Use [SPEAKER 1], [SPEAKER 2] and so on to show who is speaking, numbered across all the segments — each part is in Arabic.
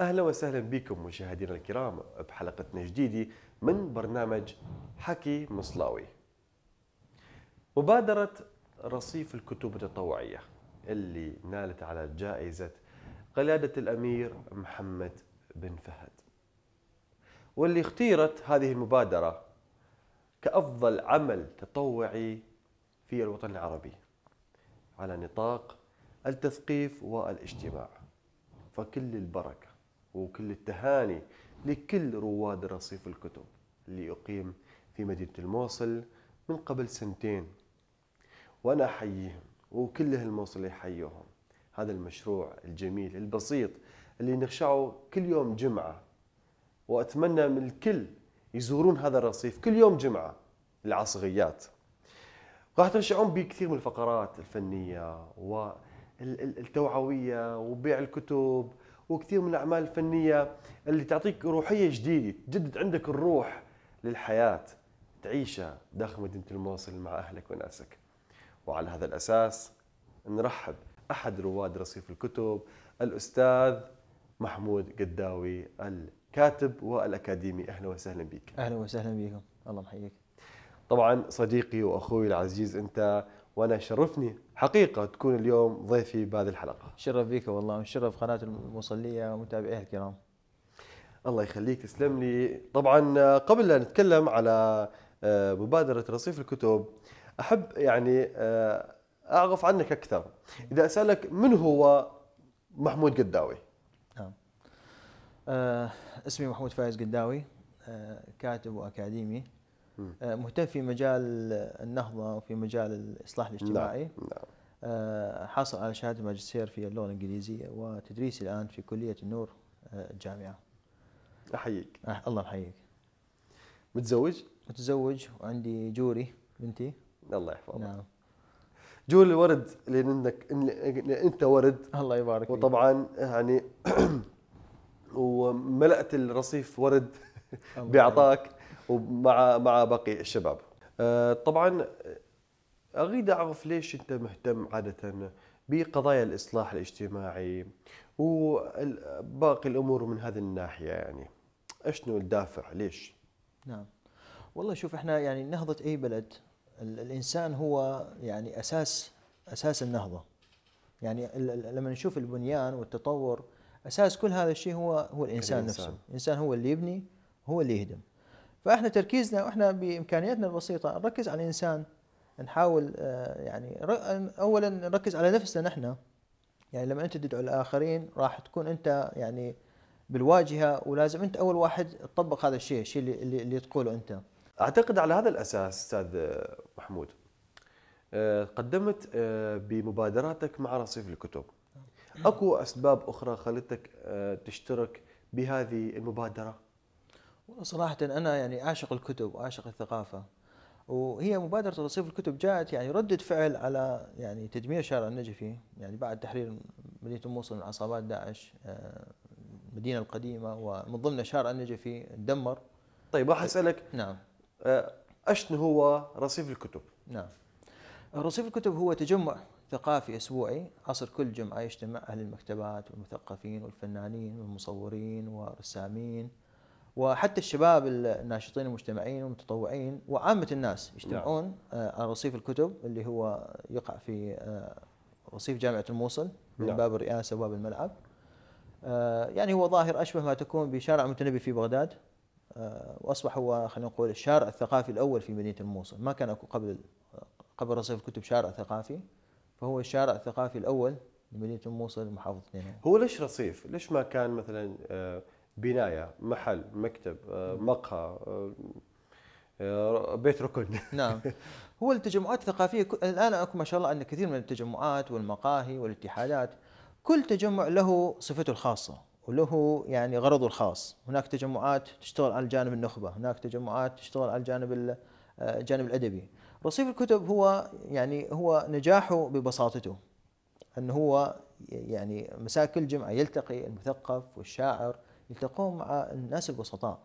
[SPEAKER 1] اهلا وسهلا بكم مشاهدينا الكرام بحلقتنا الجديده من برنامج حكي مصلاوي. مبادره رصيف الكتب التطوعيه اللي نالت على جائزه قلاده الامير محمد بن فهد. واللي اختيرت هذه المبادره كافضل عمل تطوعي في الوطن العربي على نطاق التثقيف والاجتماع. فكل البركه. وكل التهاني لكل رواد رصيف الكتب اللي أقيم في مدينة الموصل من قبل سنتين وأنا أحييهم وكل أهل الموصل يحيوهم هذا المشروع الجميل البسيط اللي نخشعه كل يوم جمعة وأتمنى من الكل يزورون هذا الرصيف كل يوم جمعة العصغيات راح تنشعون بكثير من الفقرات الفنية والتوعوية وبيع الكتب وكثير من الاعمال الفنيه اللي تعطيك روحيه جديده تجدد عندك الروح للحياه تعيشها داخل مدينه الموصل مع اهلك وناسك وعلى هذا الاساس نرحب احد رواد رصيف الكتب الاستاذ محمود قداوي الكاتب والاكاديمي اهلا وسهلا بك
[SPEAKER 2] اهلا وسهلا بكم الله محييك
[SPEAKER 1] طبعا صديقي واخوي العزيز انت وانا شرفني حقيقه تكون اليوم ضيفي بهذه الحلقه. شرف
[SPEAKER 2] بيك والله وشرف قناه المصليه ومتابعيها الكرام. الله يخليك تسلم لي،
[SPEAKER 1] طبعا قبل لا نتكلم على آه، مبادره رصيف الكتب احب يعني آه، اعرف عنك اكثر. اذا اسالك من هو محمود قداوي؟
[SPEAKER 2] نعم. آه. اسمي محمود فايز قداوي آه، كاتب واكاديمي آه، مهتم في مجال النهضه وفي مجال الاصلاح نعم، الاجتماعي نعم. آه، حاصل على شهاده ماجستير في اللغه الانجليزيه وتدريسي الان في كليه النور آه، الجامعه احييك الله يحييك متزوج؟ متزوج وعندي جوري بنتي
[SPEAKER 1] الله يحفظها نعم جول الورد لانك انت ورد الله يبارك فيك وطبعا يعني وملأت الرصيف ورد بعطاك ومع مع باقي الشباب أه، طبعا اريد اعرف ليش انت مهتم عاده بقضايا الاصلاح الاجتماعي وباقي الامور من هذه الناحيه يعني اشنو الدافع ليش
[SPEAKER 2] نعم والله شوف احنا يعني نهضه اي بلد الانسان هو يعني اساس اساس النهضه يعني لما نشوف البنيان والتطور اساس كل هذا الشيء هو هو الانسان, الإنسان. نفسه الانسان هو اللي يبني هو اللي يهدم فاحنا تركيزنا واحنا بامكانياتنا البسيطه نركز على الانسان نحاول آه، يعني اولا نركز على نفسنا نحن يعني لما انت تدعو الاخرين راح تكون انت يعني بالواجهه ولازم انت اول واحد تطبق هذا الشيء الشيء اللي, اللي تقوله انت اعتقد على هذا الاساس استاذ آه، محمود
[SPEAKER 1] آه، قدمت بمبادراتك مع رصيف الكتب نعم. اكو اسباب اخرى خلتك تشترك بهذه المبادره
[SPEAKER 2] صراحة أنا يعني أعشق الكتب وأعشق الثقافة وهي مبادرة تصنيف الكتب جاءت يعني ردة فعل على يعني تدمير شارع النجفي يعني بعد تحرير مدينة الموصل من عصابات داعش آه، المدينة القديمة ومن ضمنها شارع النجفي دمر طيب راح أسألك نعم آه، أشن هو رصيف الكتب نعم رصيف الكتب هو تجمع ثقافي أسبوعي عصر كل جمعة يجتمع أهل المكتبات والمثقفين والفنانين والمصورين والرسامين وحتى الشباب الناشطين المجتمعيين والمتطوعين وعامة الناس نعم. يجتمعون آه، على رصيف الكتب اللي هو يقع في آه، رصيف جامعة الموصل من نعم. باب الرئاسة وباب الملعب آه، يعني هو ظاهر أشبه ما تكون بشارع متنبي في بغداد واصبح هو خلينا نقول الشارع الثقافي الاول في مدينه الموصل، ما كان اكو قبل قبل رصيف الكتب شارع ثقافي فهو الشارع الثقافي الاول لمدينه الموصل محافظه نينوى.
[SPEAKER 1] هو ليش رصيف؟ ليش ما كان مثلا بنايه محل مكتب آه،
[SPEAKER 2] مقهى آه، آه، بيت ركن نعم هو التجمعات الثقافيه الان اكو ما شاء الله عندنا كثير من التجمعات والمقاهي والاتحادات كل تجمع له صفته الخاصه وله يعني غرضه الخاص هناك تجمعات تشتغل على الجانب النخبه هناك تجمعات تشتغل على الجانب الجانب الادبي رصيف الكتب هو يعني هو نجاحه ببساطته انه هو يعني مساء كل جمعه يلتقي المثقف والشاعر يلتقون مع الناس البسطاء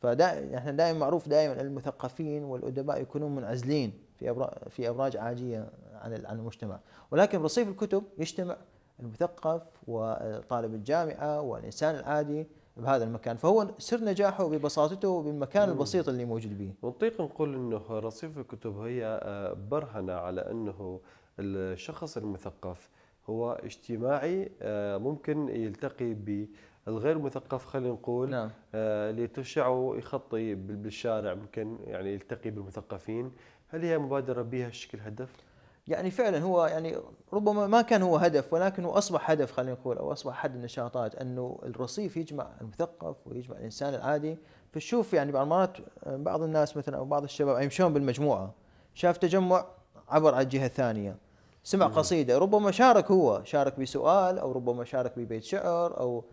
[SPEAKER 2] فدا احنا دائما معروف دائما المثقفين والادباء يكونون منعزلين في في ابراج عاجيه عن عن المجتمع ولكن برصيف الكتب يجتمع المثقف وطالب الجامعه والانسان العادي بهذا المكان فهو سر نجاحه ببساطته بالمكان نعم. البسيط اللي موجود به
[SPEAKER 1] نطيق نقول انه رصيف الكتب هي آه، برهنه على انه الشخص المثقف هو اجتماعي آه، ممكن يلتقي ب الغير مثقف خلينا نقول نعم. آه اللي تشع
[SPEAKER 2] يخطي بالشارع ممكن يعني يلتقي بالمثقفين هل هي مبادره بها الشكل هدف؟ يعني فعلا هو يعني ربما ما كان هو هدف ولكن هو اصبح هدف خلينا نقول او اصبح احد النشاطات انه الرصيف يجمع المثقف ويجمع الانسان العادي فشوف يعني بعض المرات آه، بعض الناس مثلا او بعض الشباب يمشون بالمجموعه شاف تجمع عبر على الجهه الثانيه سمع نعم. قصيده ربما شارك هو شارك بسؤال او ربما شارك ببيت شعر او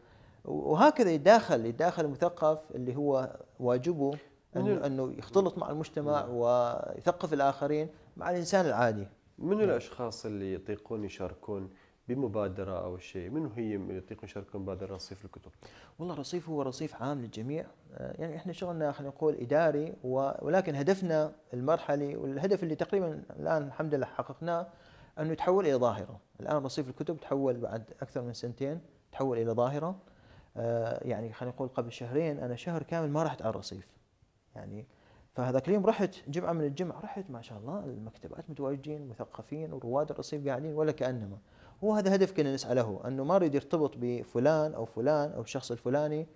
[SPEAKER 2] وهكذا يتداخل يتداخل المثقف اللي هو واجبه انه انه يختلط مع المجتمع نعم. ويثقف الاخرين مع الانسان العادي من نعم. الاشخاص اللي يطيقون يشاركون بمبادره او شيء من
[SPEAKER 1] هي اللي يطيقون يشاركون بمبادره رصيف الكتب
[SPEAKER 2] والله رصيف هو رصيف عام للجميع آه، يعني احنا شغلنا خلينا نقول اداري ولكن هدفنا المرحلي والهدف اللي تقريبا الان الحمد لله حققناه انه يتحول الى ظاهره الان رصيف الكتب تحول بعد اكثر من سنتين تحول الى ظاهره آه، يعني خلينا نقول قبل شهرين انا شهر كامل ما رحت على الرصيف يعني فهذاك اليوم رحت جمعه من الجمعه رحت ما شاء الله المكتبات متواجدين مثقفين ورواد الرصيف قاعدين ولا كانما هو هذا هدف كنا نسعى له انه ما اريد يرتبط بفلان او فلان او الشخص الفلاني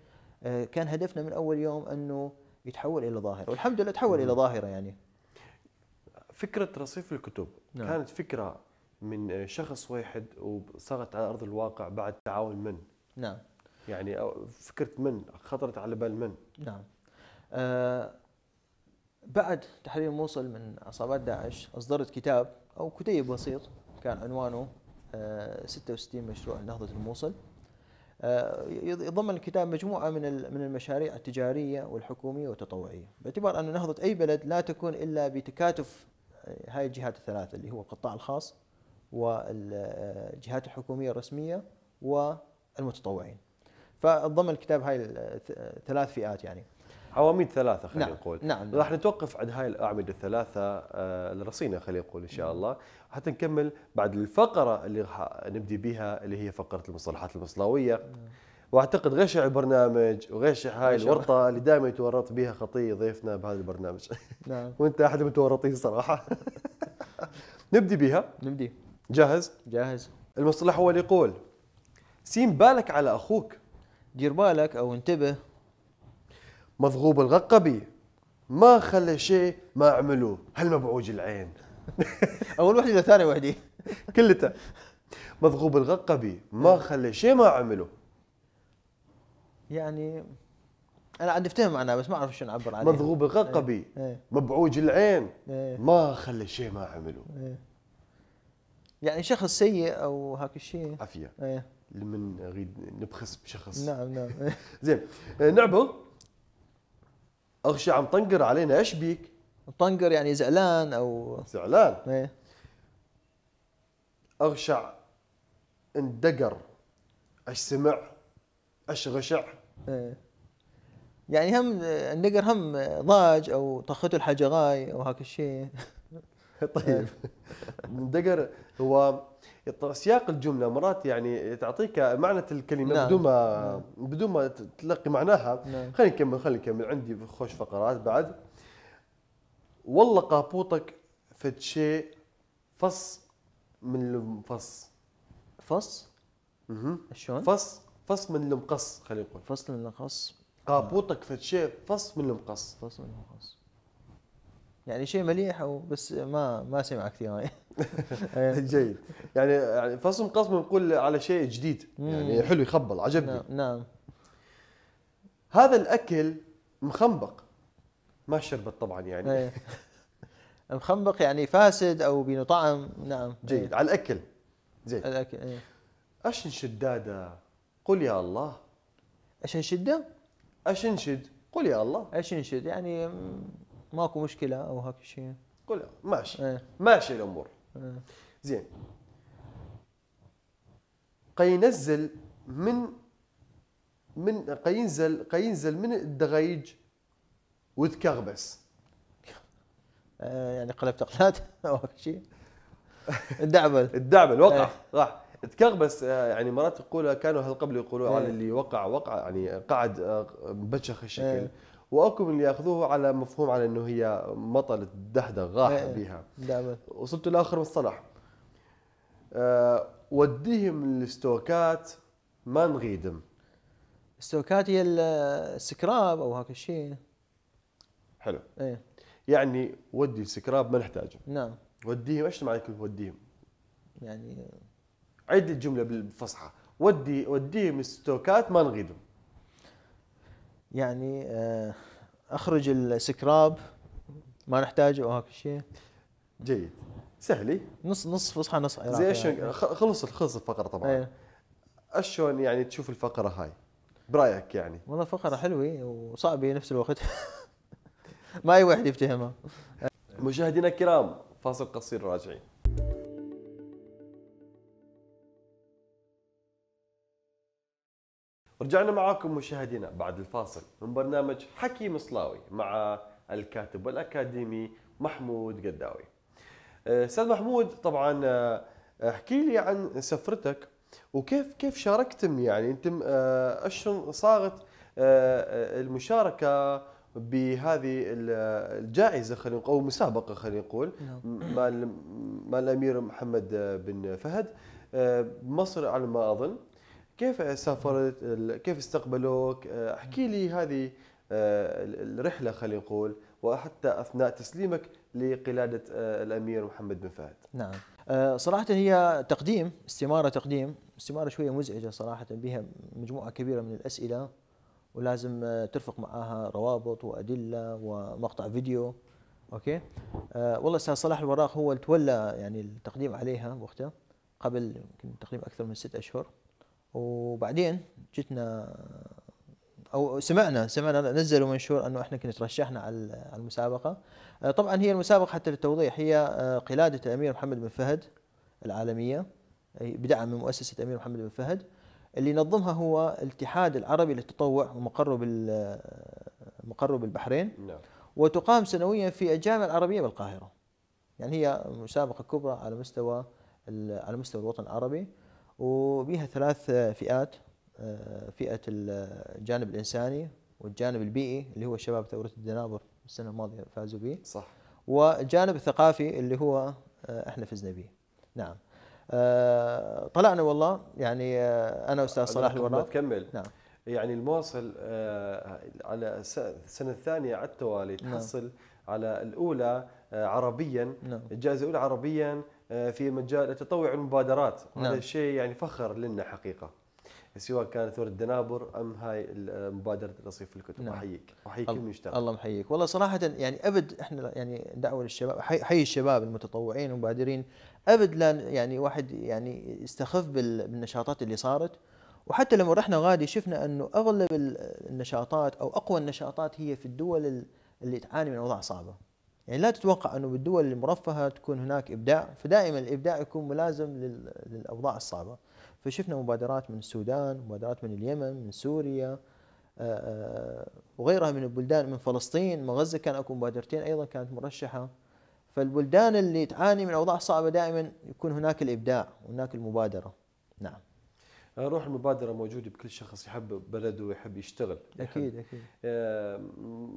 [SPEAKER 2] آه، كان هدفنا من اول يوم انه يتحول الى ظاهره والحمد لله تحول الى ظاهره يعني
[SPEAKER 1] فكره رصيف الكتب نعم. كانت فكره من شخص واحد وصارت على ارض الواقع بعد تعاون من نعم يعني فكره من خطرت على بال من
[SPEAKER 2] نعم آه بعد تحرير موصل من عصابات داعش اصدرت كتاب او كتيب بسيط كان عنوانه آه 66 مشروع نهضه الموصل آه يضمن الكتاب مجموعه من من المشاريع التجاريه والحكوميه والتطوعيه باعتبار ان نهضه اي بلد لا تكون الا بتكاتف آه، هاي الجهات الثلاثه اللي هو القطاع الخاص والجهات آه، الحكوميه الرسميه والمتطوعين فضمن الكتاب هاي الثلاث فئات يعني
[SPEAKER 1] عواميد ثلاثة خلينا نعم. نقول نعم, نعم. راح نتوقف عند هاي الأعمدة الثلاثة آه، الرصينة خلينا نقول إن شاء نعم. الله حتى نكمل بعد الفقرة اللي راح نبدي بها اللي هي فقرة المصطلحات المصلاوية نعم. واعتقد غشع البرنامج وغشع هاي الورطه اللي دائما يتورط بها خطيه ضيفنا بهذا البرنامج نعم وانت احد المتورطين صراحه نبدي بها نبدي جاهز؟ جاهز المصطلح هو اللي يقول سيم بالك على اخوك دير بالك او انتبه مضغوب الغقبي ما خلى شيء ما عملوه هالمبعوج العين اول وحده ثاني وحده كلته مضغوب الغقبي ما نعم. خلى شيء ما عمله
[SPEAKER 2] يعني انا عندي افتهم معناه بس ما اعرف شو نعبر عليه مضغوب الغقبي إيه،, ايه.
[SPEAKER 1] مبعوج العين ايه. ما خلى شيء ما عمله
[SPEAKER 2] ايه. يعني شخص سيء او هاك الشيء عافيه ايه.
[SPEAKER 1] لمن غير نبخس بشخص نعم نعم زين آه، نعبه اغشى عم طنقر علينا ايش بيك؟ طنقر يعني زعلان او زعلان ايه اغشع اندقر اش سمع اش غشع
[SPEAKER 2] ايه يعني هم النقر آه، هم آه، ضاج او طخته الحجغاي او هاك الشيء طيب,
[SPEAKER 1] طيب. دقر هو سياق الجمله مرات يعني تعطيك معنى الكلمه نعم. بدون ما نعم. بدون ما تلقي معناها نعم. خلينا نكمل خلينا نكمل عندي خوش فقرات بعد والله قابوطك فد شيء فص من المفص فص؟ اها
[SPEAKER 2] شلون؟ فص فص من المقص خلينا نقول فص من المقص قابوطك فد شيء فص من المقص فص من المقص يعني شيء مليح بس ما ما سمع كثير إيه.
[SPEAKER 1] جيد يعني
[SPEAKER 2] يعني فصم قصم نقول على شيء جديد يعني حلو يخبل عجبني نعم, نعم. هذا الاكل مخنبق ما شربت طبعا يعني إيه. مخنبق يعني فاسد او بينه طعم نعم جيد إيه. على الاكل زين الاكل ايه. اشن شداده قل يا الله اشنشده اشنشد قل يا الله اشنشد يعني ماكو مشكله او هاك شيء قول ماشي ايه. ماشي الامور ايه. زين قينزل
[SPEAKER 1] من من قينزل قينزل من الدغيج وتكغبس إيه، يعني قلب تقلات او هاك شيء الدعبل الدعبل وقع إيه. راح تكغبس آه، يعني مرات يقولها كانوا هالقبل قبل يقولوا على إيه. اللي وقع وقع يعني قعد مبشخ آه، الشكل واكو من اللي ياخذوه على مفهوم على انه هي مطلة دهدة غاح إيه، بها دائما وصلت لاخر مصطلح أه وديهم الاستوكات ما نغيدم الستوكات هي السكراب او هاك الشيء حلو ايه يعني ودي السكراب ما نحتاجه نعم وديهم ايش معنى كلمه وديهم؟ يعني عد الجمله بالفصحى ودي وديهم الستوكات ما نغيدهم
[SPEAKER 2] يعني آه، اخرج السكراب ما نحتاجه وهاك الشيء جيد سهلي نص نص فصحى نص عراقي زي ايش يعني. خلصت
[SPEAKER 1] خلص خلص الفقره طبعا ايه. يعني تشوف الفقره هاي برايك يعني
[SPEAKER 2] والله فقره حلوه وصعبه نفس الوقت ما اي واحد يفتهمها
[SPEAKER 1] مشاهدينا الكرام فاصل قصير راجعين رجعنا معاكم مشاهدينا بعد الفاصل من برنامج حكي مصلاوي مع الكاتب والاكاديمي محمود قداوي. أه، استاذ محمود طبعا أه، احكي لي عن سفرتك وكيف كيف شاركتم يعني انتم أه، اشن صارت المشاركه بهذه الجائزه خلينا نقول او مسابقه خلينا نقول مال نعم. مال الامير محمد بن فهد مصر على ما اظن كيف سافرت كيف استقبلوك آه، احكي لي هذه آه، الرحله خلينا نقول وحتى اثناء تسليمك لقلاده آه، الامير محمد بن
[SPEAKER 2] فهد. نعم صراحه هي تقديم استماره تقديم استماره شويه مزعجه صراحه بها مجموعه كبيره من الاسئله ولازم ترفق معها روابط وادله ومقطع فيديو اوكي والله استاذ صلاح الوراق هو اللي تولى يعني التقديم عليها وقتها قبل يمكن تقريبا اكثر من ست اشهر وبعدين جتنا او سمعنا سمعنا نزلوا منشور انه احنا كنا ترشحنا على المسابقه آه، طبعا هي المسابقه حتى للتوضيح هي آه، قلاده الامير محمد بن فهد العالميه بدعم من مؤسسه الامير محمد بن فهد اللي نظمها هو الاتحاد العربي للتطوع ومقره بال آه، مقره نعم. وتقام سنويا في الجامعه العربيه بالقاهره يعني هي مسابقه كبرى على مستوى على مستوى الوطن العربي وبها ثلاث فئات آه، فئة الجانب الإنساني والجانب البيئي اللي هو شباب ثورة الدنابر السنة الماضية فازوا به صح والجانب الثقافي اللي هو آه، احنا فزنا به نعم آه، طلعنا والله يعني انا استاذ صلاح الوراق
[SPEAKER 1] تكمل نعم يعني المواصل على السنه الثانيه على التوالي نعم. تحصل نعم. على الاولى عربيا نعم. الجائزه الاولى عربيا آه، في مجال التطوع والمبادرات نعم. هذا الشيء يعني فخر لنا حقيقه سواء كانت ورد دنابر ام هاي آه، مبادره رصيف الكتب نعم. احييك احيي كل مشتغل
[SPEAKER 2] الله محييك والله صراحه يعني ابد احنا يعني دعوه للشباب حي الشباب المتطوعين والمبادرين ابد لا يعني واحد يعني يستخف بالنشاطات اللي صارت وحتى لما رحنا غادي شفنا انه اغلب النشاطات او اقوى النشاطات هي في الدول اللي تعاني من اوضاع صعبه يعني لا تتوقع انه بالدول المرفهه تكون هناك ابداع فدائما الابداع يكون ملازم للاوضاع الصعبه فشفنا مبادرات من السودان مبادرات من اليمن من سوريا آه، آه، وغيرها من البلدان من فلسطين من غزه كان اكو مبادرتين ايضا كانت مرشحه فالبلدان اللي تعاني من اوضاع صعبه دائما يكون هناك الابداع وهناك المبادره نعم
[SPEAKER 1] روح المبادرة موجودة بكل شخص يحب بلده ويحب يشتغل
[SPEAKER 2] أكيد يحب.
[SPEAKER 1] أكيد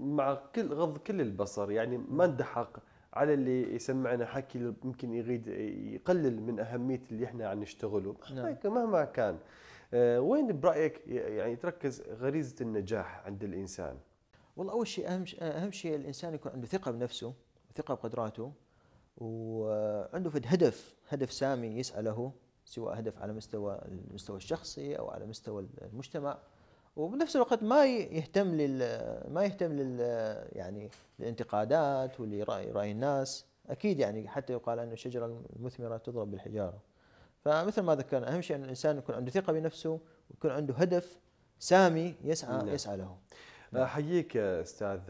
[SPEAKER 1] مع كل غض كل البصر يعني ما حق على اللي يسمعنا حكي ممكن يغيد يقلل من أهمية اللي احنا عم نشتغله نعم. مهما كان آه، وين برأيك يعني تركز غريزة النجاح عند الإنسان؟ والله
[SPEAKER 2] أول شيء أهم أهم شيء الإنسان يكون عنده ثقة بنفسه وثقة بقدراته وعنده هدف هدف سامي يسعى له سواء هدف على مستوى المستوى الشخصي او على مستوى المجتمع وبنفس الوقت ما يهتم لل ما يهتم لل يعني للانتقادات ولراي راي الناس اكيد يعني حتى يقال ان الشجره المثمره تضرب بالحجاره فمثل ما ذكرنا اهم شيء ان الانسان يكون عنده ثقه بنفسه ويكون عنده هدف سامي يسعى لا. نعم. يسعى له
[SPEAKER 1] احييك استاذ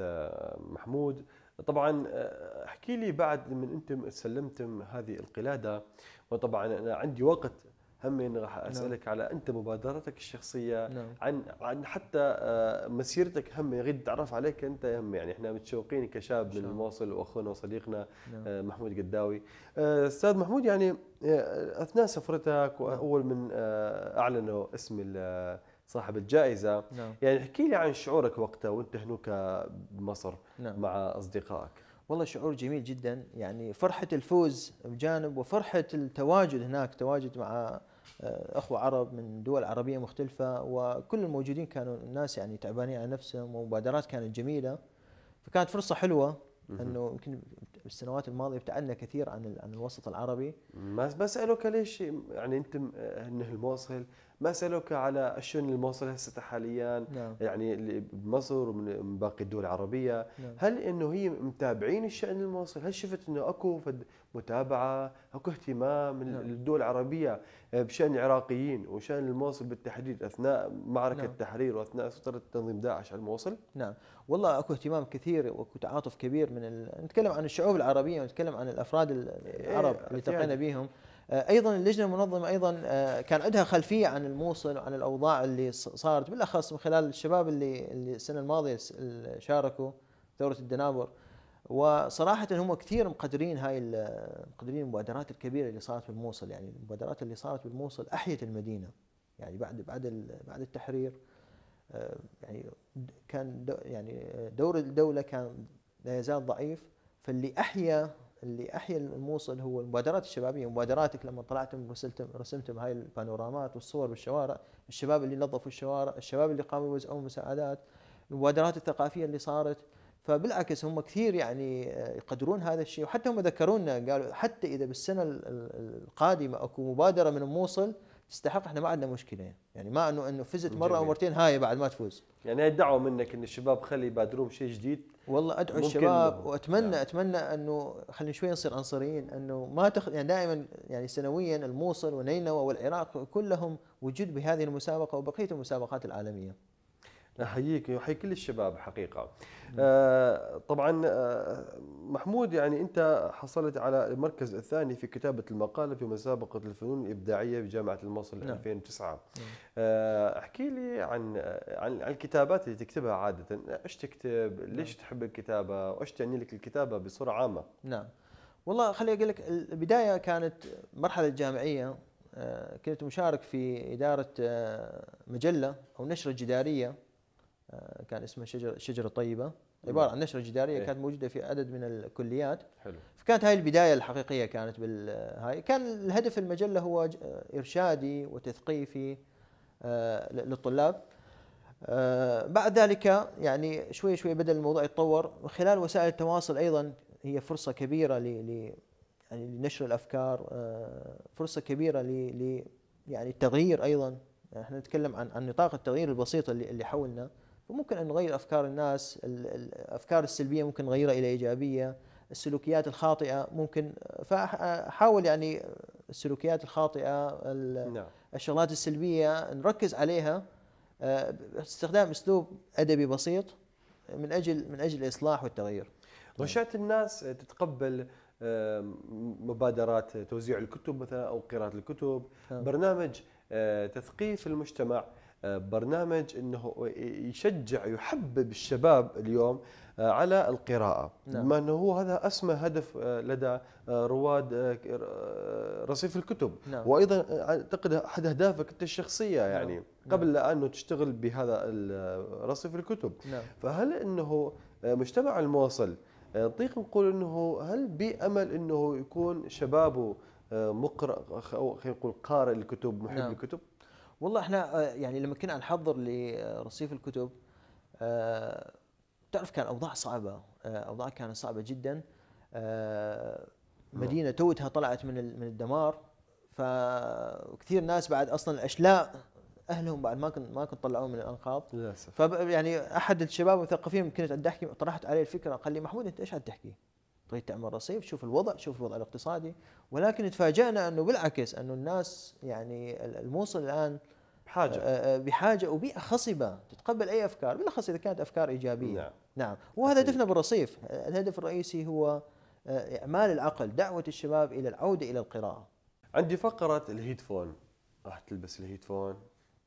[SPEAKER 1] محمود طبعا آه، احكي لي بعد من انتم سلمتم هذه القلاده وطبعا انا عندي وقت هم راح نعم. اسالك نعم. على انت مبادرتك الشخصيه نعم. عن عن حتى آه، مسيرتك هم اريد تعرف عليك انت هم يعني احنا متشوقين كشاب من الموصل واخونا وصديقنا نعم. آه، محمود قداوي استاذ محمود يعني اثناء سفرتك نعم. واول من اعلنوا اسم صاحب الجائزه نعم. يعني احكي لي عن شعورك وقتها وانت هناك
[SPEAKER 2] بمصر نعم. مع اصدقائك والله شعور جميل جدا يعني فرحه الفوز بجانب وفرحه التواجد هناك تواجد مع آه، اخوه عرب من دول عربيه مختلفه وكل الموجودين كانوا الناس يعني تعبانين على نفسهم ومبادرات كانت جميله فكانت فرصه حلوه انه يمكن السنوات الماضيه ابتعدنا كثير عن عن الوسط العربي ما بسالك ليش يعني انت آه، انه الموصل ما سألوك
[SPEAKER 1] على الشؤون الموصل هسه حاليا نعم. يعني اللي بمصر ومن باقي الدول العربيه نعم. هل انه هي متابعين الشأن الموصل هل شفت انه اكو متابعه اكو اهتمام نعم. الدول العربيه بشأن العراقيين وشأن الموصل بالتحديد
[SPEAKER 2] اثناء معركه نعم. التحرير واثناء سيطره تنظيم داعش على الموصل نعم والله اكو اهتمام كثير واكو تعاطف كبير من ال... نتكلم عن الشعوب العربيه ونتكلم عن الافراد العرب إيه اللي التقينا بهم آه، ايضا اللجنه المنظمه ايضا آه، كان عندها خلفيه عن الموصل وعن الاوضاع اللي صارت بالاخص من خلال الشباب اللي اللي السنه الماضيه شاركوا ثوره الدنابر وصراحه هم كثير مقدرين هاي مقدرين المبادرات الكبيره اللي صارت بالموصل يعني المبادرات اللي صارت بالموصل احيت المدينه يعني بعد بعد بعد التحرير آه، يعني كان يعني دور الدوله كان لا يزال ضعيف فاللي احيا اللي احيا الموصل هو المبادرات الشبابيه مبادراتك لما طلعتم ورسمتم رسمتم هاي البانورامات والصور بالشوارع الشباب اللي نظفوا الشوارع الشباب اللي قاموا يوزعون مساعدات المبادرات الثقافيه اللي صارت فبالعكس هم كثير يعني آه، يقدرون هذا الشيء وحتى هم ذكرونا قالوا حتى اذا بالسنه القادمه اكو مبادره من الموصل تستحق احنا ما عندنا مشكله يعني ما انه انه فزت مره او مرتين هاي بعد ما
[SPEAKER 1] تفوز يعني هي دعوه منك ان الشباب خلي يبادرون شيء جديد
[SPEAKER 2] والله ادعو الشباب واتمنى يعني. اتمنى انه خلينا شوي نصير عنصريين انه ما تخ... يعني دائما يعني سنويا الموصل ونينوى والعراق كلهم وجد بهذه المسابقه وبقيه المسابقات العالميه احييك يحيي كل الشباب حقيقه
[SPEAKER 1] نعم. آه طبعا آه، محمود يعني انت حصلت على المركز الثاني في كتابه المقاله في مسابقه الفنون الابداعيه بجامعه الموصل 2009 آه احكي لي عن عن الكتابات اللي تكتبها عاده ايش تكتب نعم. ليش نعم. تحب الكتابه وايش تعني لك الكتابه بصوره عامه
[SPEAKER 2] نعم والله خليني اقول لك البدايه كانت مرحله الجامعيه آه، كنت مشارك في اداره آه، مجله او نشره جداريه كان اسمها شجر شجره طيبه عباره عن نشره جداريه إيه. كانت موجوده في عدد من الكليات حلو فكانت هاي البدايه الحقيقيه كانت بالهاي كان الهدف المجله هو ارشادي وتثقيفي آه، للطلاب آه، بعد ذلك يعني شوي شوي بدا الموضوع يتطور من خلال وسائل التواصل ايضا هي فرصه كبيره ل يعني لنشر الافكار آه، فرصه كبيره ل يعني التغيير ايضا يعني احنا نتكلم عن عن نطاق التغيير البسيط اللي اللي حولنا فممكن أن نغير أفكار الناس الأفكار السلبية ممكن نغيرها إلى إيجابية السلوكيات الخاطئة ممكن فأحاول يعني السلوكيات الخاطئة نعم. الشغلات السلبية نركز عليها آه، باستخدام أسلوب أدبي بسيط من أجل من أجل الإصلاح والتغيير رشات الناس تتقبل مبادرات
[SPEAKER 1] توزيع الكتب مثلا أو قراءة الكتب نعم. برنامج آه، تثقيف المجتمع آه، برنامج انه يشجع يحبب الشباب اليوم آه، على القراءة نعم. بما أنه هو هذا أسمى هدف آه، لدى رواد رصيف الكتب نعم. وأيضا أعتقد أحد أهدافك أنت الشخصية نعم. يعني نعم. قبل نعم. أنه تشتغل بهذا رصيف الكتب نعم. فهل أنه مجتمع الموصل نطيق نقول أنه هل بأمل أنه يكون شبابه
[SPEAKER 2] مقرأ أو خلينا نقول قارئ الكتب محب نعم. الكتب؟ والله احنا آه، يعني لما كنا نحضر لرصيف الكتب آه، تعرف كان اوضاع صعبه آه، اوضاع كانت صعبه جدا نعم. مدينه توتها طلعت من من الدمار فكثير ناس بعد اصلا الاشلاء اهلهم بعد ما كنت ما كنت طلعوهم من الانقاض للاسف يعني احد الشباب المثقفين كنت قاعد احكي طرحت عليه الفكره قال لي محمود انت ايش قاعد تحكي؟ تريد طيب تعمل رصيف شوف الوضع شوف الوضع الاقتصادي ولكن تفاجئنا انه بالعكس انه الناس يعني الموصل الان بحاجه آه، آه، بحاجه وبيئه خصبه تتقبل اي افكار بالاخص اذا كانت افكار ايجابيه نعم, نعم. وهذا هدفنا بالرصيف الهدف الرئيسي هو آه، اعمال العقل دعوه الشباب الى العوده الى القراءه
[SPEAKER 1] عندي فقره الهيدفون راح تلبس الهيدفون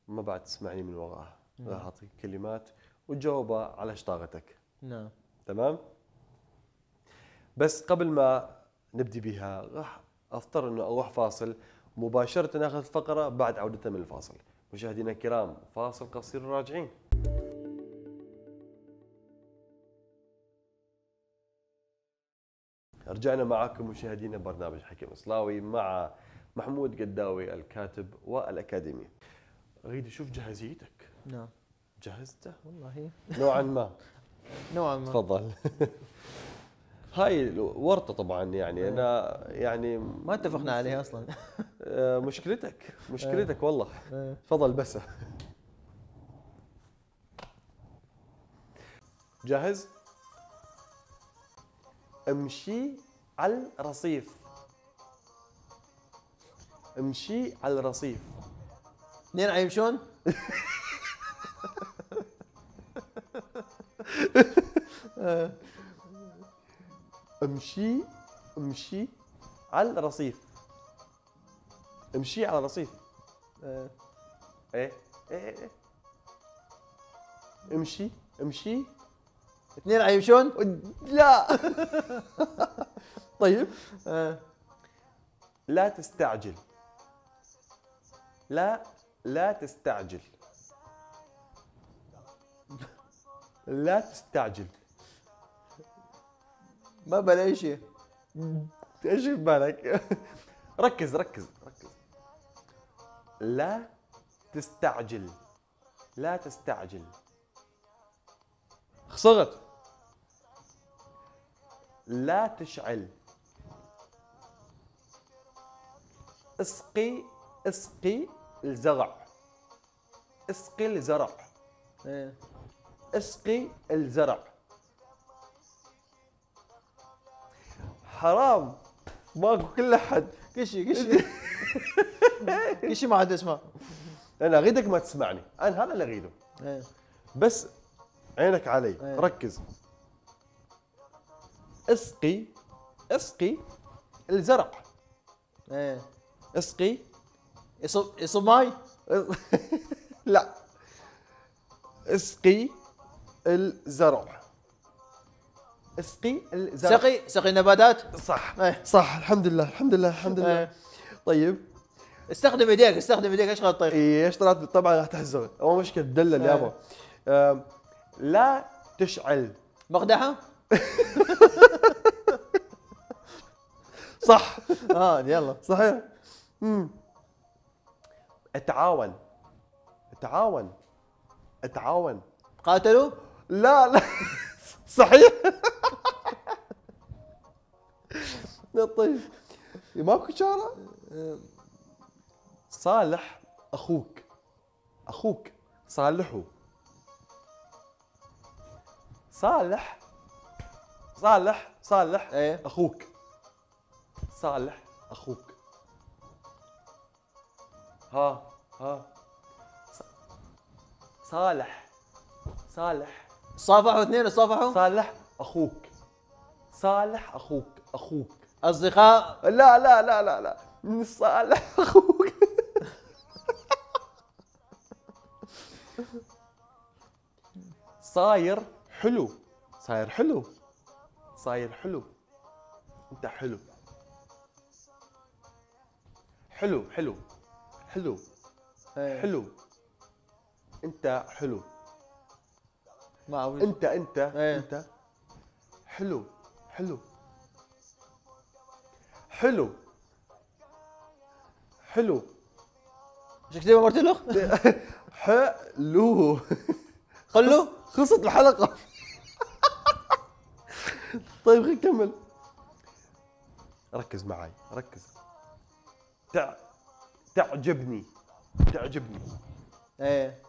[SPEAKER 1] ما بعد تسمعني من وراها نعم. راح اعطيك كلمات وتجاوبها على شطارتك نعم تمام بس قبل ما نبدي بها راح اضطر انه اروح فاصل مباشره ناخذ فقره بعد عودتنا من الفاصل مشاهدينا الكرام فاصل قصير راجعين رجعنا معكم مشاهدينا برنامج حكيم اصلاوي مع محمود قداوي الكاتب والاكاديمي اريد اشوف جاهزيتك نعم جهزته
[SPEAKER 2] والله نوعا
[SPEAKER 1] ما نوعا ما تفضل هاي ورطه طبعا يعني إيه. انا يعني ما اتفقنا عليها اصلا آه، مشكلتك مشكلتك والله إيه. تفضل بس جاهز امشي على الرصيف امشي على الرصيف
[SPEAKER 2] اثنين عيمشون
[SPEAKER 1] إيه. امشي امشي على الرصيف امشي على الرصيف آه. ايه ايه ايه, إيه. امشي امشي اثنين عيمشون لا طيب آه. لا تستعجل لا لا تستعجل لا تستعجل ما بلا شيء ايش في بالك؟ ركز ركز ركز لا تستعجل لا تستعجل خسرت لا تشعل اسقي اسقي الزرع اسقي الزرع إيه. اسقي الزرع حرام ماكو كل احد كشي كشي كشي ما حد يسمع انا اريدك ما تسمعني انا هذا اللي اريده إيه. بس عينك علي إيه. ركز اسقي اسقي الزرع
[SPEAKER 2] ايه اسقي يصب يصب ماي لا اسقي الزرع اسقي الزرع سقي سقي النباتات صح
[SPEAKER 1] إيه. صح الحمد لله الحمد لله الحمد لله إيه.
[SPEAKER 2] طيب استخدم ايديك استخدم ايديك ايش طيب اي ايش طلعت طبعا راح تحزن
[SPEAKER 1] هو مشكله دلل يابا إيه. آه، لا تشعل مقدحه صح اه يلا صحيح امم اتعاون اتعاون اتعاون قاتلوا لا لا صحيح طيب ماكو شارع؟ إيه، صالح اخوك اخوك صالحه صالح صالح صالح ايه اخوك صالح اخوك ها ها صالح صالح صافحوا اثنين صافحوا صالح اخوك صالح اخوك اخوك اصدقاء لا لا لا لا لا من الصالح اخوك صاير حلو صاير حلو صاير حلو انت حلو حلو حلو حلو إيه. حلو انت حلو ما انت انت إيه. انت حلو حلو حلو حلو مش كده قلت له؟ حلو خلو خلصت الحلقه طيب خلينا نكمل ركز معي ركز تع... تعجبني تعجبني ايه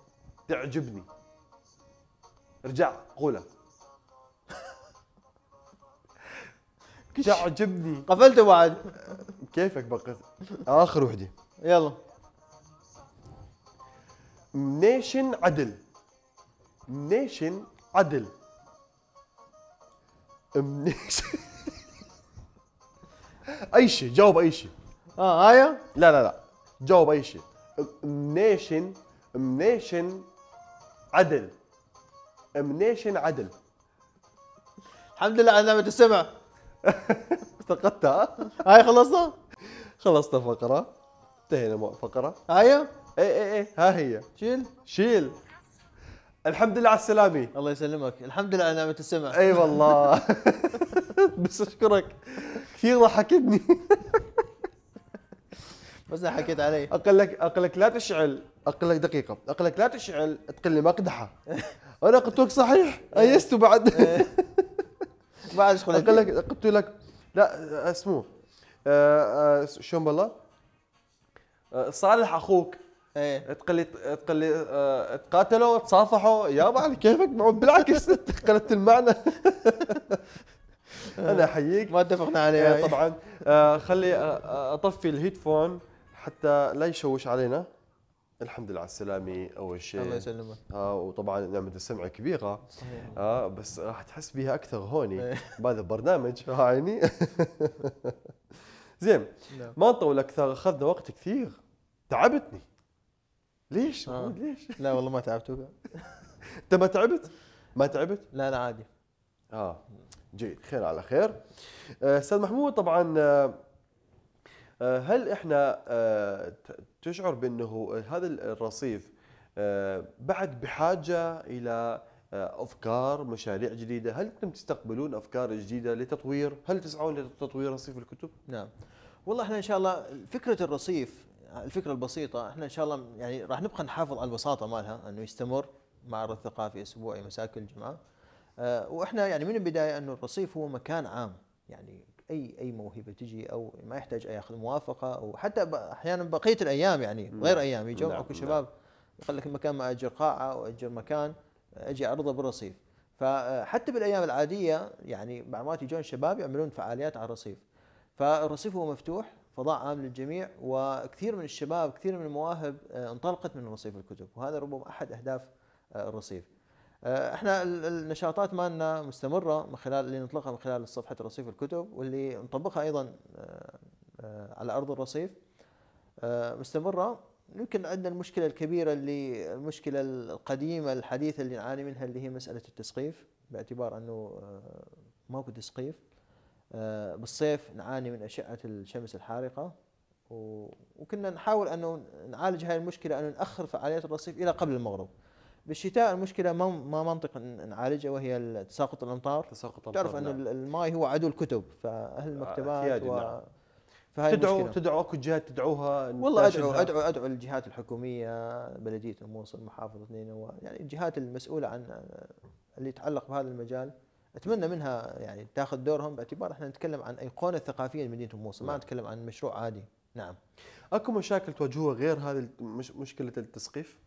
[SPEAKER 1] تعجبني ارجع قولها تعجبني قفلته بعد كيفك بقى اخر وحده يلا منيشن عدل منيشن عدل منيشن اي شيء جاوب اي شيء اه هاي لا لا لا جاوب اي شيء منيشن منيشن عدل منيشن عدل
[SPEAKER 2] الحمد لله انا متسمع
[SPEAKER 1] فقدتها هاي خلصنا خلصنا فقره انتهينا مو فقره
[SPEAKER 2] هاي اي اي اي ها هي شيل
[SPEAKER 1] شيل الحمد لله على السلامه الله يسلمك الحمد لله على نعمه السمع اي والله بس اشكرك كثير ضحكتني بس حكيت علي اقول لك اقول لك لا تشعل اقول لك دقيقه اقول لك لا تشعل تقلي مقدحه انا قلت لك صحيح إيه. ايست بعد إيه. بعد شغل قلت لك قلت لك لا اسمه آه آه بالله آه، صالح اخوك ايه تقلي لي لي آه، تقاتلوا تصافحوا يا بعد كيفك بالعكس قلت المعنى
[SPEAKER 2] انا احييك ما اتفقنا عليه إيه، طبعا
[SPEAKER 1] آه، خلي اطفي الهيدفون حتى لا يشوش علينا الحمد لله على السلامة أول شيء الله يسلمك آه وطبعا نعمة السمع كبيرة صحيح آه بس راح تحس بها أكثر هوني إيه. بهذا البرنامج عيني زين نعم. ما نطول أكثر أخذنا وقت كثير تعبتني ليش؟ آه. ليش؟ لا والله ما تعبت أنت ما تعبت؟ ما تعبت؟ لا أنا عادي اه جيد خير على خير آه، أستاذ محمود طبعا آه، آه، هل احنا آه، تشعر بانه هذا الرصيف آه، بعد بحاجه الى افكار مشاريع جديده هل انتم تستقبلون
[SPEAKER 2] افكار جديده لتطوير هل تسعون لتطوير رصيف الكتب نعم والله احنا ان شاء الله فكره الرصيف الفكره البسيطه احنا ان شاء الله يعني راح نبقى نحافظ على البساطه مالها انه يستمر معرض ثقافي اسبوعي مساكن الجمعه واحنا يعني من البدايه انه الرصيف هو مكان عام يعني اي اي موهبه تجي او ما يحتاج ياخذ موافقه او حتى احيانا بقيه الايام يعني نعم، غير ايام يجون نعم، اكو نعم. شباب يقول لك المكان ما اجر قاعه او اجر مكان اجي اعرضه بالرصيف فحتى بالايام العاديه يعني بعض المرات يجون شباب يعملون فعاليات على الرصيف فالرصيف هو مفتوح فضاء عام للجميع وكثير من الشباب كثير من المواهب آه، انطلقت من رصيف الكتب وهذا ربما احد اهداف آه، الرصيف آه، احنا النشاطات مالنا مستمره من خلال اللي نطلقها من خلال صفحه رصيف الكتب واللي نطبقها ايضا آه، آه، على ارض الرصيف مستمره يمكن عندنا المشكله الكبيره اللي المشكله القديمه الحديثه اللي نعاني منها اللي هي مساله التسقيف باعتبار انه ماكو تسقيف بالصيف نعاني من اشعه الشمس الحارقه وكنا نحاول انه نعالج هاي المشكله انه ناخر فعاليات الرصيف الى قبل المغرب بالشتاء المشكله ما ما منطق نعالجها وهي تساقط الامطار تساقط الامطار تعرف نعم. ان الماي هو عدو الكتب فاهل المكتبات و... نعم. تدعو المشكلة.
[SPEAKER 1] تدعو اكو جهات تدعوها والله ادعو ادعو
[SPEAKER 2] ادعو الجهات الحكوميه بلديه الموصل محافظه نينوى يعني الجهات المسؤوله عن اللي يتعلق بهذا المجال اتمنى منها يعني تاخذ دورهم باعتبار احنا نتكلم عن ايقونه ثقافيه لمدينه الموصل ما نعم. نتكلم عن مشروع عادي نعم اكو مشاكل تواجهوها غير هذه مش مشكله التسقيف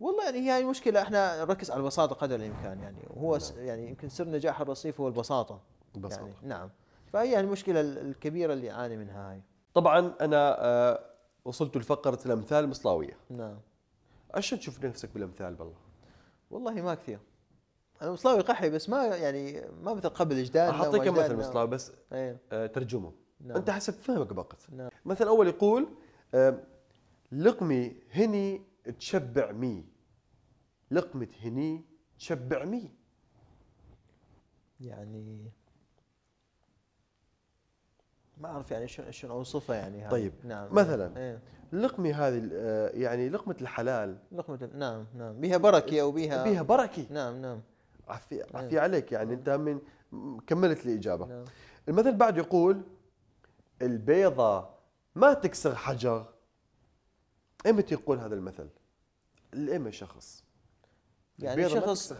[SPEAKER 2] والله يعني هي مشكله احنا نركز على البساطه قدر الامكان يعني وهو نعم. يعني يمكن سر نجاح الرصيف هو البساطه البساطه يعني نعم فهي المشكله يعني الكبيره اللي اعاني منها هاي طبعا
[SPEAKER 1] انا آه، وصلت لفقره الامثال المصلاويه نعم ايش تشوف نفسك بالامثال بالله؟
[SPEAKER 2] والله ما كثير انا مصلاوي قحي بس ما يعني ما مثل قبل اجدادنا اعطيك مثل مصلاوي
[SPEAKER 1] بس أيه. آه، ترجمه نعم. انت
[SPEAKER 2] حسب فهمك فقط نعم.
[SPEAKER 1] مثل اول يقول آه، لقمي هني تشبع مي
[SPEAKER 2] لقمة هني تشبع مي يعني ما اعرف يعني شنو شنو اوصفها يعني هذه طيب نعم, نعم. مثلا ايه.
[SPEAKER 1] لقمه هذه آه، يعني لقمه الحلال
[SPEAKER 2] لقمه نعم نعم بها بركه او بها بها بركه نعم نعم عفي نعم. عفي نعم.
[SPEAKER 1] عليك يعني انت من كملت الاجابه نعم. المثل بعد يقول البيضه ما تكسر حجر امتى يقول هذا المثل؟ الام شخص
[SPEAKER 2] يعني شخص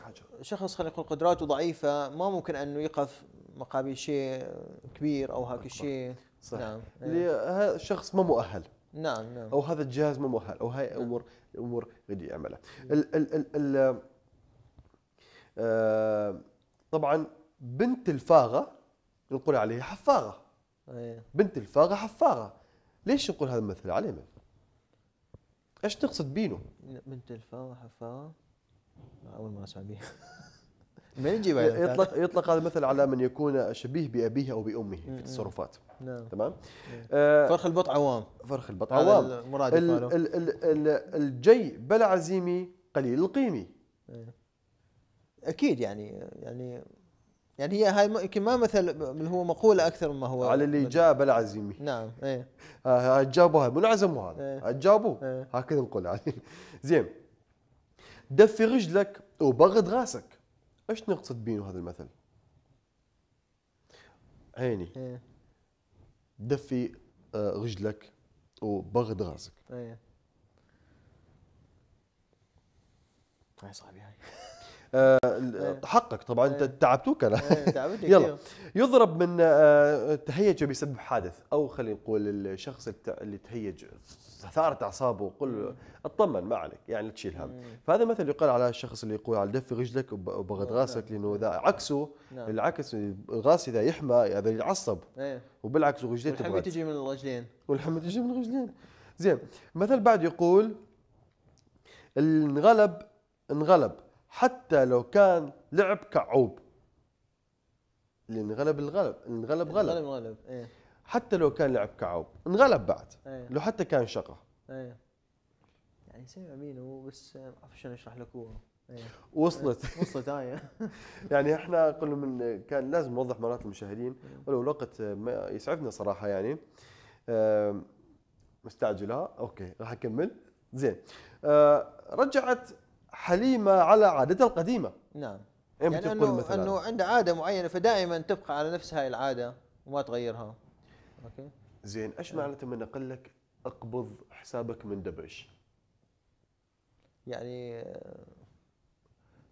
[SPEAKER 2] شخص خلينا نقول قدراته ضعيفه ما ممكن انه يقف مقابل شيء كبير او هاك الشيء صح نعم هذا
[SPEAKER 1] إيه. الشخص ما مؤهل
[SPEAKER 2] نعم نعم او
[SPEAKER 1] هذا الجهاز ما مؤهل او هاي امور نعم. امور بده يعملها إيه. ال ال ال ال آه طبعا بنت الفاغه نقول عليها حفاغه أيه. بنت الفاغه حفاغه ليش نقول هذا المثل عليه ايش تقصد بينو؟
[SPEAKER 2] بنت الفا حفا اول ما اسمع بيها
[SPEAKER 1] من يجيبها يطلق يطلق هذا المثل على من يكون شبيه بابيه او بامه في التصرفات نعم تمام نعم. آه، فرخ البط عوام فرخ البط عوام مراد الجي بلا عزيمي
[SPEAKER 2] قليل القيمي إيه. اكيد يعني يعني يعني هي هاي يمكن ما مثل من هو مقوله اكثر مما هو على اللي جاب العزيمي نعم ايه
[SPEAKER 1] آه، ها جابوها منعزم هذا ايه. جابوه ايه. هكذا نقول يعني زين دفي رجلك وبغض راسك ايش نقصد بينه هذا المثل؟ عيني ايه. دفي آه، رجلك وبغض راسك
[SPEAKER 2] ايه هاي صعبه هاي
[SPEAKER 1] آه، حقك طبعا إيه. انت تعبتوك انا إيه، يلا يضرب من آه، تهيج بسبب حادث او خلينا نقول الشخص اللي تهيج ثارت اعصابه قل إيه. اطمن ما عليك يعني تشيل هم فهذا مثل يقال على الشخص اللي يقول على دف رجلك وبغض نعم، راسك نعم، لانه نعم. اذا عكسه نعم. العكس الغاس اذا يحمى هذا يعصب ايه. وبالعكس رجليه والحمى تجي
[SPEAKER 2] من الرجلين
[SPEAKER 1] والحمى تجي من الرجلين زين مثل بعد يقول انغلب انغلب حتى لو كان لعب كعوب اللي انغلب الغلب انغلب غلب انغلب
[SPEAKER 2] غلب ايه
[SPEAKER 1] حتى لو كان لعب كعوب انغلب بعد
[SPEAKER 2] ايه لو حتى كان شقه ايه يعني سمع مين هو بس ما اعرف شلون اشرح لك هو ايه وصلت وصلت هاي آه، يعني احنا قلنا من كان
[SPEAKER 1] لازم نوضح مرات المشاهدين إيه. ولو الوقت ما يسعفنا صراحه يعني مستعجلها اوكي راح اكمل زين آه، رجعت حليمه على عادتها القديمه نعم يعني انه مثلا انه
[SPEAKER 2] عنده عاده معينه فدائما تبقى على نفس هاي العاده وما تغيرها اوكي زين ايش نعم. معناته من
[SPEAKER 1] اقول لك اقبض حسابك من دبش
[SPEAKER 2] يعني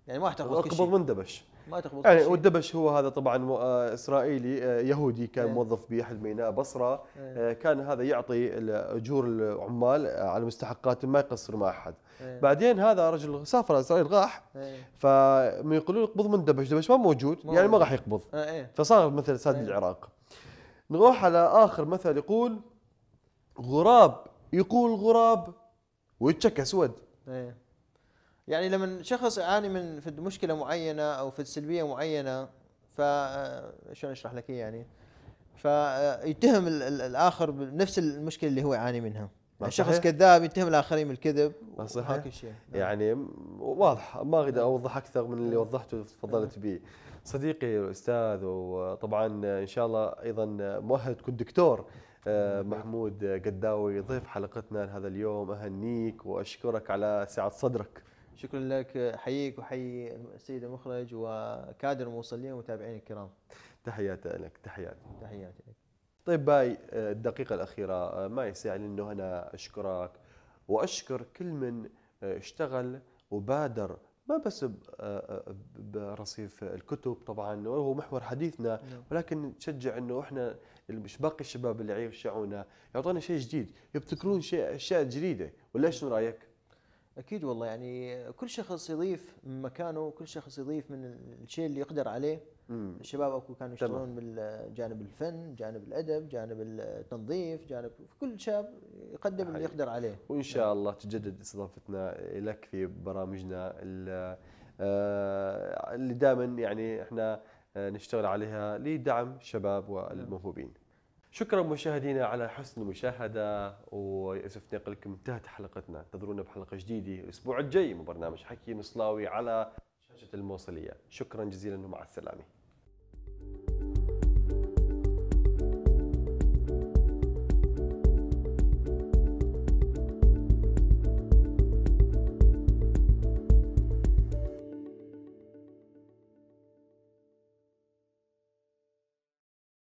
[SPEAKER 2] يعني ما شيء اقبض من دبش ما تخبط يعني والدبش
[SPEAKER 1] هو هذا طبعا آه، اسرائيلي آه، يهودي كان إيه. موظف باحد ميناء بصره إيه. آه، كان هذا يعطي اجور العمال على مستحقاتهم ما يقصر مع احد إيه. بعدين هذا رجل سافر اسرائيل راح فما يقولون اقبض من دبش دبش ما موجود يعني ما راح يقبض فصار مثل سد العراق نروح على اخر مثل يقول غراب يقول غراب ويتشك اسود
[SPEAKER 2] يعني لما شخص يعاني من في مشكله معينه او في سلبيه معينه ف آه، شلون اشرح لك اياه يعني فيتهم آه، الاخر بنفس المشكله اللي هو يعاني منها الشخص يعني كذاب يتهم الاخرين بالكذب صحيح الشيء
[SPEAKER 1] نعم. يعني واضح ما اقدر نعم. اوضح اكثر من اللي نعم. وضحته وتفضلت به صديقي الاستاذ وطبعا ان شاء الله ايضا مؤهل تكون دكتور آه، محمود
[SPEAKER 2] قداوي ضيف حلقتنا لهذا اليوم اهنيك واشكرك على سعه صدرك شكرا لك احييك وحيي السيد المخرج وكادر الموصلين ومتابعين الكرام
[SPEAKER 1] تحياتي لك تحياتي تحياتي لك طيب باي الدقيقة الأخيرة ما يسعني أنه أنا أشكرك وأشكر كل من آه، اشتغل وبادر ما بس برصيف آه، آه، الكتب طبعا وهو محور حديثنا نعم. ولكن تشجع انه احنا مش باقي الشباب اللي يعيشونه يعطونا شيء جديد
[SPEAKER 2] يبتكرون شيء اشياء جديده ولا شنو رايك؟ اكيد والله يعني كل شخص يضيف من مكانه كل شخص يضيف من الشيء اللي يقدر عليه مم. الشباب اكو كانوا يشتغلون بالجانب الفن جانب الادب جانب التنظيف جانب كل شاب يقدم اللي يقدر عليه
[SPEAKER 1] وان شاء يعني. الله تجدد استضافتنا لك في برامجنا آه، اللي دائما يعني احنا نشتغل عليها لدعم الشباب والموهوبين شكرا مشاهدينا على حسن المشاهده ويأسف نقلكم انتهت حلقتنا انتظرونا بحلقه جديده الاسبوع الجاي من برنامج حكي نصلاوي على شاشه الموصليه شكرا جزيلا ومع السلامه